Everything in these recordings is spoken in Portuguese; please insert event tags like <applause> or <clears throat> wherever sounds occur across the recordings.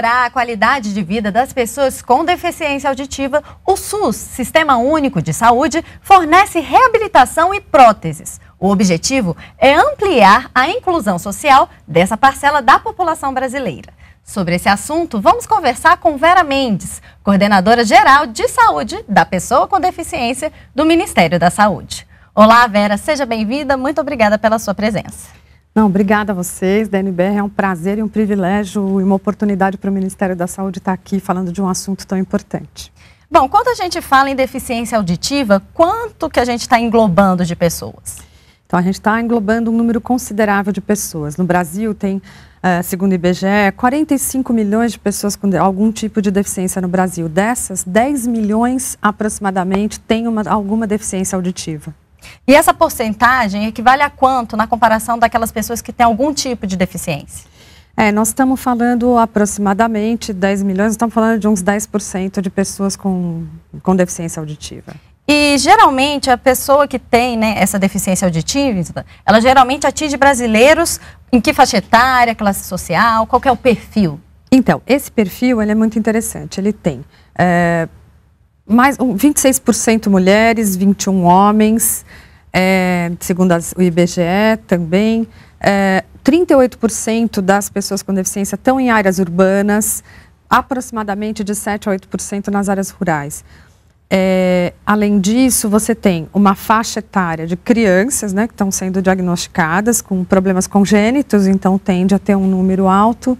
melhorar a qualidade de vida das pessoas com deficiência auditiva, o SUS, Sistema Único de Saúde, fornece reabilitação e próteses. O objetivo é ampliar a inclusão social dessa parcela da população brasileira. Sobre esse assunto, vamos conversar com Vera Mendes, coordenadora geral de saúde da pessoa com deficiência do Ministério da Saúde. Olá, Vera, seja bem-vinda. Muito obrigada pela sua presença. Não, obrigada a vocês, DNBR. É um prazer e um privilégio e uma oportunidade para o Ministério da Saúde estar aqui falando de um assunto tão importante. Bom, quando a gente fala em deficiência auditiva, quanto que a gente está englobando de pessoas? Então, a gente está englobando um número considerável de pessoas. No Brasil, tem, eh, segundo o IBGE, 45 milhões de pessoas com algum tipo de deficiência no Brasil. Dessas, 10 milhões aproximadamente têm uma, alguma deficiência auditiva. E essa porcentagem equivale a quanto na comparação daquelas pessoas que têm algum tipo de deficiência? É, nós estamos falando aproximadamente 10 milhões, estamos falando de uns 10% de pessoas com, com deficiência auditiva. E geralmente a pessoa que tem né, essa deficiência auditiva, ela geralmente atinge brasileiros em que faixa etária, classe social, qual é o perfil? Então, esse perfil ele é muito interessante. Ele tem é, mais 26% mulheres, 21 homens, é, segundo as, o IBGE também. É, 38% das pessoas com deficiência estão em áreas urbanas, aproximadamente de 7 a 8% nas áreas rurais. É, além disso, você tem uma faixa etária de crianças né, que estão sendo diagnosticadas com problemas congênitos, então tende a ter um número alto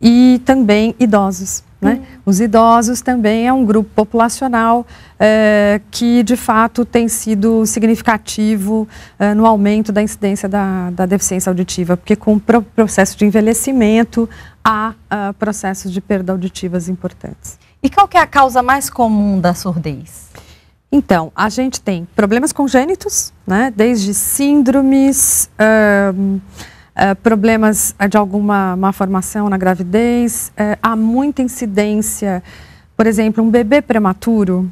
e também idosos. Né? Uhum. Os idosos também é um grupo populacional é, que, de fato, tem sido significativo é, no aumento da incidência da, da deficiência auditiva, porque com o pro processo de envelhecimento há uh, processos de perda auditivas importantes. E qual que é a causa mais comum da surdez? Então, a gente tem problemas congênitos, né? desde síndromes... Uh, é, problemas eh, de alguma malformação na gravidez, é, há muita incidência. Por exemplo, um bebê prematuro,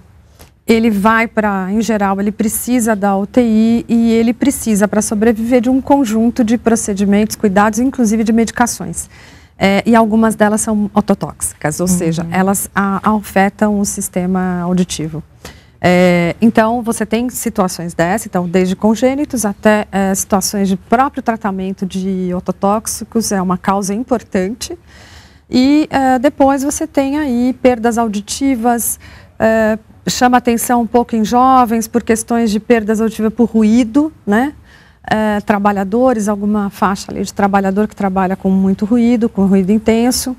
ele vai para, em geral, ele precisa da UTI e ele precisa, para sobreviver, de um conjunto de procedimentos, cuidados, inclusive de medicações. É, e algumas delas são ototóxicas, ou uhum. seja, elas a, afetam o sistema auditivo. É, então, você tem situações dessas, então, desde congênitos até é, situações de próprio tratamento de ototóxicos, é uma causa importante. E é, depois você tem aí perdas auditivas, é, chama atenção um pouco em jovens por questões de perdas auditivas por ruído, né? É, trabalhadores, alguma faixa ali de trabalhador que trabalha com muito ruído, com ruído intenso.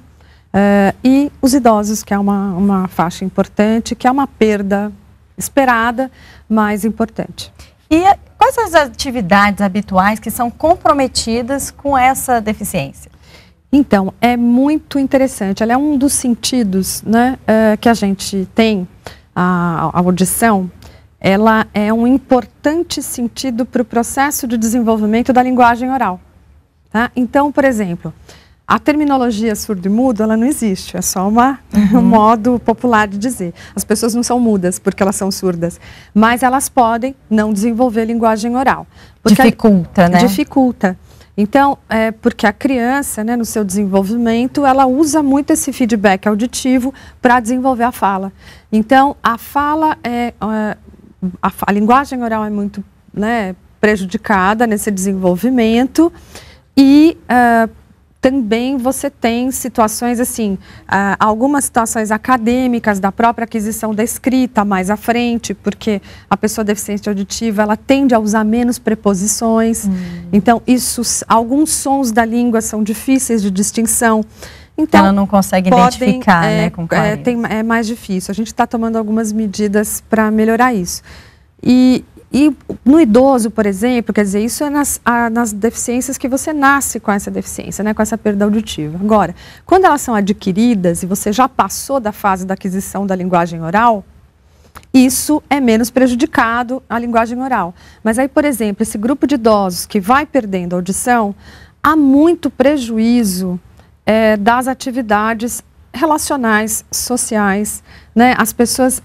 É, e os idosos, que é uma, uma faixa importante, que é uma perda esperada, mas importante. E quais são as atividades habituais que são comprometidas com essa deficiência? Então, é muito interessante. Ela é um dos sentidos né, eh, que a gente tem, a, a audição, ela é um importante sentido para o processo de desenvolvimento da linguagem oral. Tá? Então, por exemplo, a terminologia surdo e mudo, ela não existe, é só uma, <laughs> uhum. um modo popular de dizer. As pessoas não são mudas porque elas são surdas, mas elas podem não desenvolver linguagem oral. Dificulta, a, né? Dificulta. Então, é porque a criança, né, no seu desenvolvimento, ela usa muito esse feedback auditivo para desenvolver a fala. Então, a fala é. é a, a, a linguagem oral é muito né, prejudicada nesse desenvolvimento e uh, também você tem situações assim, ah, algumas situações acadêmicas da própria aquisição da escrita mais à frente, porque a pessoa deficiente auditiva ela tende a usar menos preposições. Hum. Então isso, alguns sons da língua são difíceis de distinção. Então, ela não consegue podem, identificar, é, né, com é, tem, é mais difícil. A gente está tomando algumas medidas para melhorar isso. E, e no idoso, por exemplo, quer dizer, isso é nas, a, nas deficiências que você nasce com essa deficiência, né, com essa perda auditiva. Agora, quando elas são adquiridas e você já passou da fase da aquisição da linguagem oral, isso é menos prejudicado a linguagem oral. Mas aí, por exemplo, esse grupo de idosos que vai perdendo audição, há muito prejuízo é, das atividades relacionais, sociais, né? As pessoas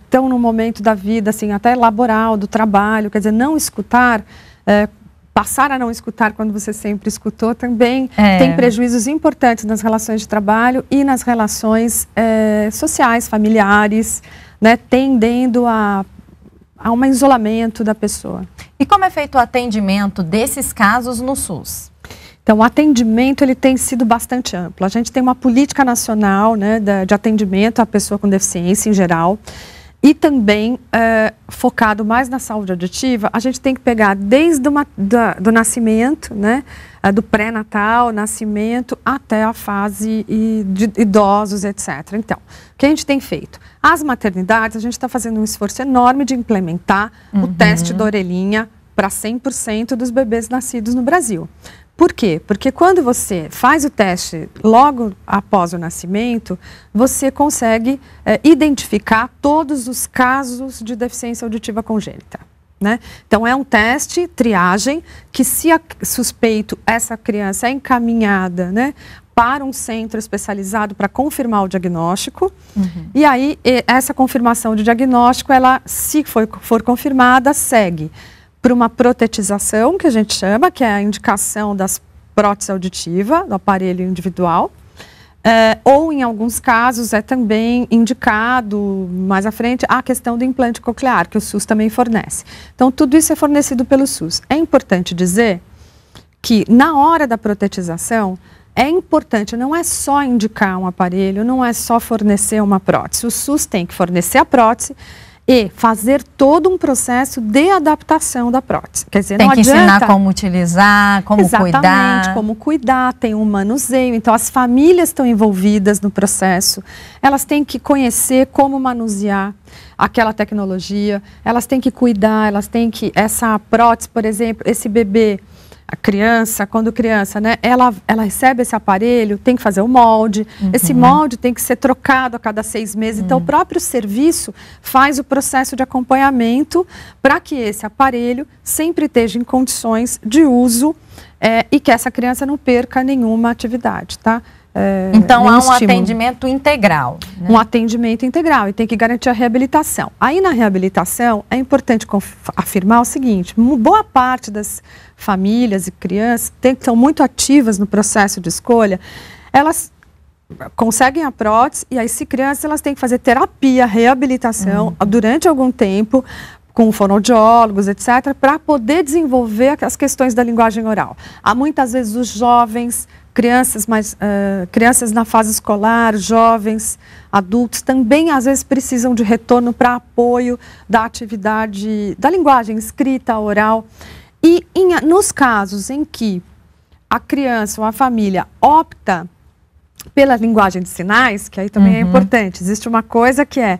estão é, no momento da vida, assim, até laboral, do trabalho, quer dizer, não escutar, é, passar a não escutar quando você sempre escutou, também é. tem prejuízos importantes nas relações de trabalho e nas relações é, sociais, familiares, né? Tendendo a a um isolamento da pessoa. E como é feito o atendimento desses casos no SUS? Então, o atendimento ele tem sido bastante amplo. A gente tem uma política nacional né, de atendimento à pessoa com deficiência em geral e também é, focado mais na saúde auditiva, a gente tem que pegar desde uma, da, do nascimento, né, eh, do pré-natal, nascimento, até a fase de idosos, etc. Então, o que a gente tem feito? As maternidades, a gente está fazendo um esforço enorme de implementar uhum. o teste da orelhinha para 100% dos bebês nascidos no Brasil. Por quê? Porque quando você faz o teste logo após o nascimento, você consegue é, identificar todos os casos de deficiência auditiva congênita. Né? Então, é um teste, triagem, que se a, suspeito essa criança é encaminhada né, para um centro especializado para confirmar o diagnóstico. Uhum. E aí, essa confirmação de diagnóstico, ela, se for, for confirmada, segue para uma protetização, que a gente chama, que é a indicação das prótese auditiva, do aparelho individual. É, ou, em alguns casos, é também indicado mais à frente a questão do implante coclear, que o SUS também fornece. Então, tudo isso é fornecido pelo SUS. É importante dizer que, na hora da protetização, é importante, não é só indicar um aparelho, não é só fornecer uma prótese. O SUS tem que fornecer a prótese, e fazer todo um processo de adaptação da prótese. Quer dizer, tem não que adianta... ensinar como utilizar, como Exatamente, cuidar. Exatamente, como cuidar, tem um manuseio. Então, as famílias estão envolvidas no processo. Elas têm que conhecer como manusear aquela tecnologia. Elas têm que cuidar, elas têm que... Essa prótese, por exemplo, esse bebê a criança, quando criança, né, ela, ela recebe esse aparelho, tem que fazer o molde, uhum. esse molde tem que ser trocado a cada seis meses. Uhum. Então, o uhum. próprio serviço faz o processo de acompanhamento para que esse aparelho sempre esteja em condições de uso é, e que essa criança não perca nenhuma atividade, tá? É, então há um estímulo. atendimento integral. Né? Um atendimento integral e tem que garantir a reabilitação. Aí na reabilitação é importante afirmar o seguinte: boa parte das famílias e crianças tem, que são muito ativas no processo de escolha, elas conseguem a prótese e aí se crianças elas têm que fazer terapia, reabilitação uhum. durante algum tempo com fonoaudiólogos, etc, para poder desenvolver as questões da linguagem oral. Há muitas vezes os jovens crianças, mais, uh, crianças na fase escolar, jovens, adultos, também às vezes precisam de retorno para apoio da atividade da linguagem escrita, oral. E em, nos casos em que a criança ou a família opta pela linguagem de sinais, que aí também é uhum. é importante, existe uma coisa que é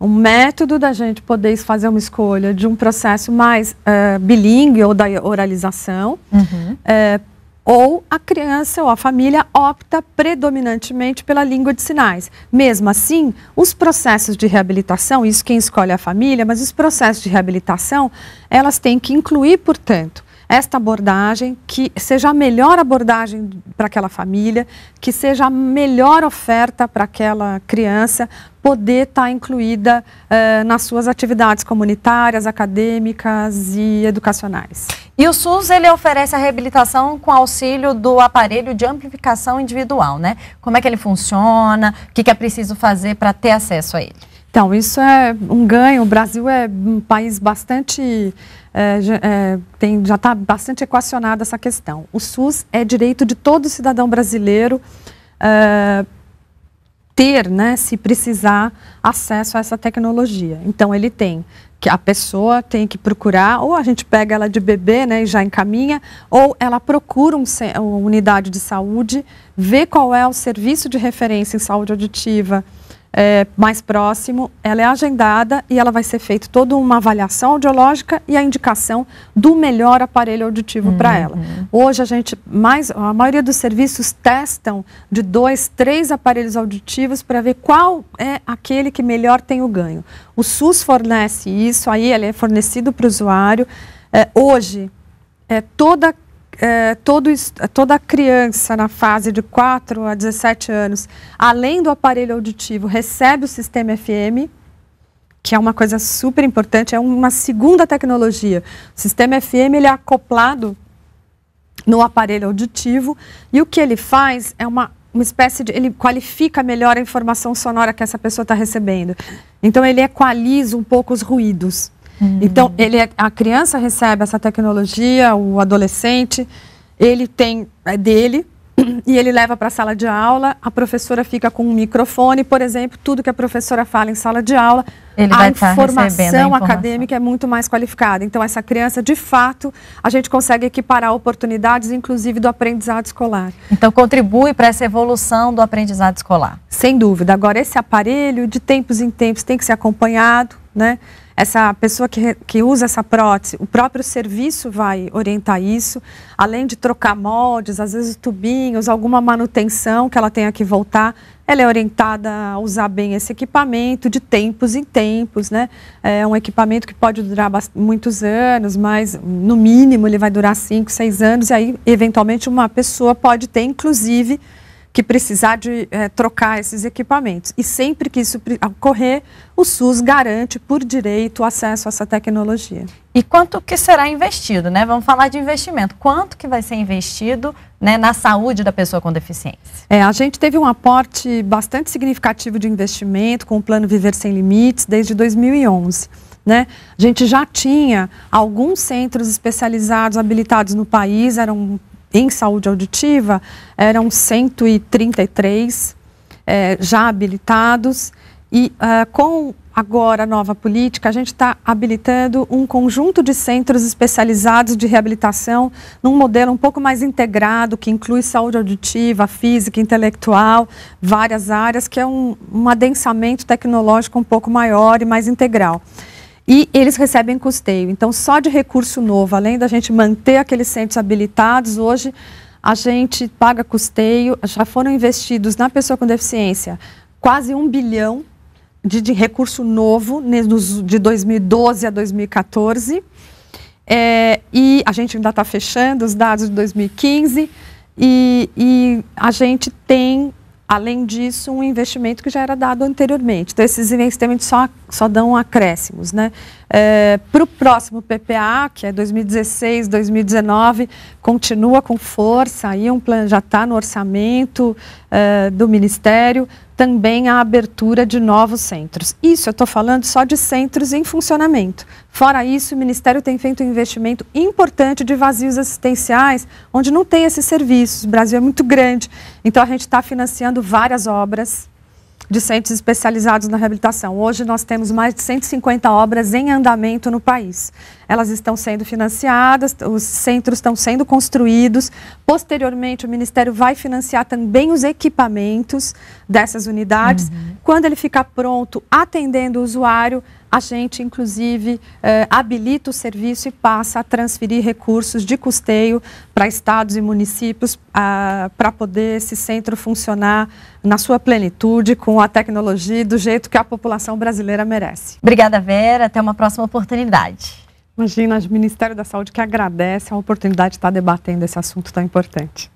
um método da gente poder fazer uma escolha de um processo mais uh, bilíngue ou da oralização, uhum. uh, ou a criança ou a família opta predominantemente pela língua de sinais. Mesmo assim, os processos de reabilitação, isso quem escolhe é a família, mas os processos de reabilitação, elas têm que incluir, portanto, esta abordagem que seja a melhor abordagem para aquela família, que seja a melhor oferta para aquela criança poder estar tá incluída eh, nas suas atividades comunitárias, acadêmicas e educacionais. E o SUS ele oferece a reabilitação com auxílio do aparelho de amplificação individual, né? Como é que ele funciona? O que, que é preciso fazer para ter acesso a ele? Então, isso é um ganho. O Brasil é um país bastante é, já, é, tem, já está bastante equacionada essa questão. O SUS é direito de todo cidadão brasileiro é, ter, né, se precisar, acesso a essa tecnologia. Então ele tem que a pessoa tem que procurar, ou a gente pega ela de bebê né, e já encaminha, ou ela procura um, uma unidade de saúde, vê qual é o serviço de referência em saúde auditiva, é, mais próximo, ela é agendada e ela vai ser feita toda uma avaliação audiológica e a indicação do melhor aparelho auditivo uhum. para ela. Hoje a gente mais, a maioria dos serviços testam de dois, três aparelhos auditivos para ver qual é aquele que melhor tem o ganho. O SUS fornece isso, aí ele é fornecido para o usuário. É, hoje é toda é, todo, toda criança na fase de 4 a 17 anos, além do aparelho auditivo, recebe o sistema FM, que é uma coisa super importante, é uma segunda tecnologia. O sistema FM ele é acoplado no aparelho auditivo e o que ele faz é uma, uma espécie de. Ele qualifica melhor a informação sonora que essa pessoa está recebendo. Então, ele equaliza um pouco os ruídos. Hum. Então, ele é, a criança recebe essa tecnologia, o adolescente, ele tem é dele <clears throat> e ele leva para a sala de aula, a professora fica com um microfone, por exemplo, tudo que a professora fala em sala de aula, ele a, tá informação a informação acadêmica é muito mais qualificada. Então, essa criança, de fato, a gente consegue equiparar oportunidades, inclusive do aprendizado escolar. Então, contribui para essa evolução do aprendizado escolar. Sem dúvida. Agora, esse aparelho, de tempos em tempos, tem que ser acompanhado, né? essa pessoa que, que usa essa prótese, o próprio serviço vai orientar isso, além de trocar moldes, às vezes tubinhos, alguma manutenção que ela tenha que voltar, ela é orientada a usar bem esse equipamento de tempos em tempos, né? É um equipamento que pode durar muitos anos, mas no mínimo ele vai durar 5, 6 anos, e aí, eventualmente, uma pessoa pode ter, inclusive, que precisar de é, trocar esses equipamentos. E sempre que isso ocorrer, o SUS garante por direito o acesso a essa tecnologia. E quanto que será investido, né? Vamos falar de investimento. Quanto que vai ser investido né, na saúde da pessoa com deficiência? É, a gente teve um aporte bastante significativo de investimento com o Plano Viver Sem Limites desde 2011. Né? A gente já tinha alguns centros especializados habilitados no país, eram em saúde auditiva eram 133 é, eh, já habilitados e uh, com agora a nova política, a gente está habilitando um conjunto de centros especializados de reabilitação num modelo um pouco mais integrado, que inclui saúde auditiva, física, intelectual, várias áreas, que é um, um adensamento tecnológico um pouco maior e mais integral e eles recebem custeio. Então, só de recurso novo, além da gente manter aqueles centros habilitados, hoje a gente paga custeio, já foram investidos na pessoa com deficiência quase um bilhão de, de recurso novo de 2012 a 2014. É, e a gente ainda está fechando os dados de 2015 e, e a gente tem Além disso, um investimento que já era dado anteriormente. Então, esses investimentos só, só dão acréscimos. Né? É, Para o próximo PPA, que é 2016, 2019, continua com força, aí um plano já está no orçamento é, do Ministério também a abertura de novos centros. Isso eu estou falando só de centros em funcionamento. Fora isso, o Ministério tem feito um investimento importante de vazios assistenciais, onde não tem esses serviços. O Brasil é muito grande, então a gente está financiando várias obras de centros especializados na reabilitação. Hoje nós temos mais de 150 obras em andamento no país. Elas estão sendo financiadas, os centros estão sendo construídos. Posteriormente, o Ministério vai financiar também os equipamentos dessas unidades. Uhum. Quando ele ficar pronto, atendendo o usuário, a gente, inclusive, eh, habilita o serviço e passa a transferir recursos de custeio para estados e municípios ah, para poder esse centro funcionar na sua plenitude, com a tecnologia do jeito que a população brasileira merece. Obrigada, Vera. Até uma próxima oportunidade. Imagina, o Ministério da Saúde que agradece a oportunidade de estar debatendo esse assunto tão importante.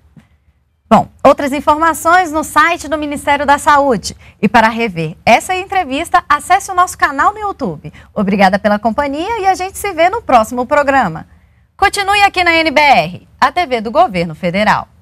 Bom, outras informações no site do Ministério da Saúde. E para rever essa entrevista, acesse o nosso canal no YouTube. Obrigada pela companhia e a gente se vê no próximo programa. Continue aqui na NBR, a TV do Governo Federal.